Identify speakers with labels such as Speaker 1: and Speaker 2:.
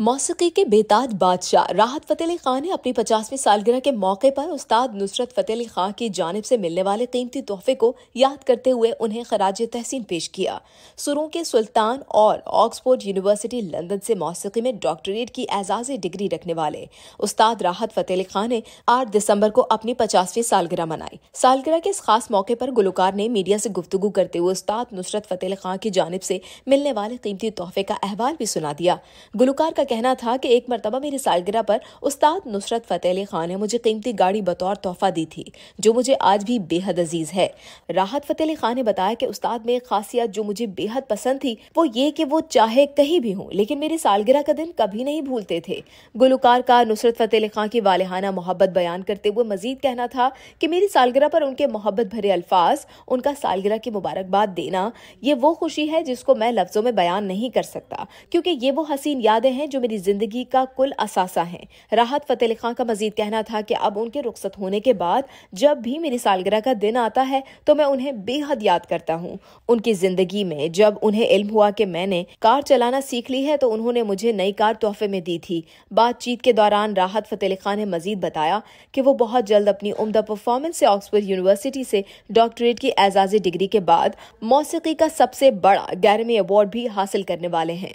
Speaker 1: मौसीकी के बेताज बादशाह राहत फ़तेह अली ख़ान ने अपनी पचासवीं सालगिरह के मौके पर उस्ताद नुसरत फ़तेह अली ख़ान की जानब से मिलने वाले कीमती तोहफे को याद करते हुए उन्हें खराज तहसीन पेश किया सुरों के सुल्तान और ऑक्सफोर्ड यूनिवर्सिटी लंदन से मौसीकी में डॉक्टरेट की एजाजी डिग्री रखने वाले उस्ताद राहत फ़तेह अली ख़ान ने आठ दिसंबर को अपनी पचासवीं सालगिरह मनाई सालगिरह के इस खास मौके पर गुलकार ने मीडिया से गुफ्तु करते हुए उस्ताद नुसरत फ़तेह अली ख़ान की जानब से मिलने वाले कीमती तोहफे का अहवाल भी सुना दिया गुलकार का कहना था कि एक मरतबा मेरी सालगिरह पर उस्ताद नुसरत फतेह अली खान ने मुझे कीमती गाड़ी बतौर तोहफा दी थी जो मुझे आज भी बेहद अजीज है राहत फतेह अली खान ने बताया कि उस्ताद में खासियत जो मुझे बेहद पसंद थी वो ये कि वो चाहे कहीं भी हूँ लेकिन मेरी सालगिरह का दिन कभी नहीं भूलते थे गुलकार का नुसरत फतेह अली खान की वालहाना मोहब्बत बयान करते हुए मजीद कहना था कि मेरी सालगिरह पर उनके मोहब्बत भरे अल्फाज उनका सालगिरह की मुबारकबाद देना ये वो खुशी है जिसको मैं लफ्ज़ों में बयान नहीं कर सकता क्योंकि ये वो हसीन यादें हैं जो मेरी जिंदगी का कुल असासा हैं राहत फतेह अली खां का मजीद कहना था कि अब उनके रुख्सत होने के बाद जब भी मेरी सालगिरह का दिन आता है तो मैं उन्हें बेहद याद करता हूँ उनकी जिंदगी में जब उन्हें इल्म हुआ कि मैंने कार चलाना सीख ली है तो उन्होंने मुझे नई कार तोहफे में दी थी बातचीत के दौरान राहत फतेह अली खान ने मजीद बताया कि वो बहुत जल्द अपनी उमदा परफॉर्मेंस से ऑक्सफोर्ड यूनिवर्सिटी से डॉक्टरेट की एजाजी डिग्री के बाद मौसीकी का सबसे बड़ा ग्यारहवीं अवार्ड भी हासिल करने वाले हैं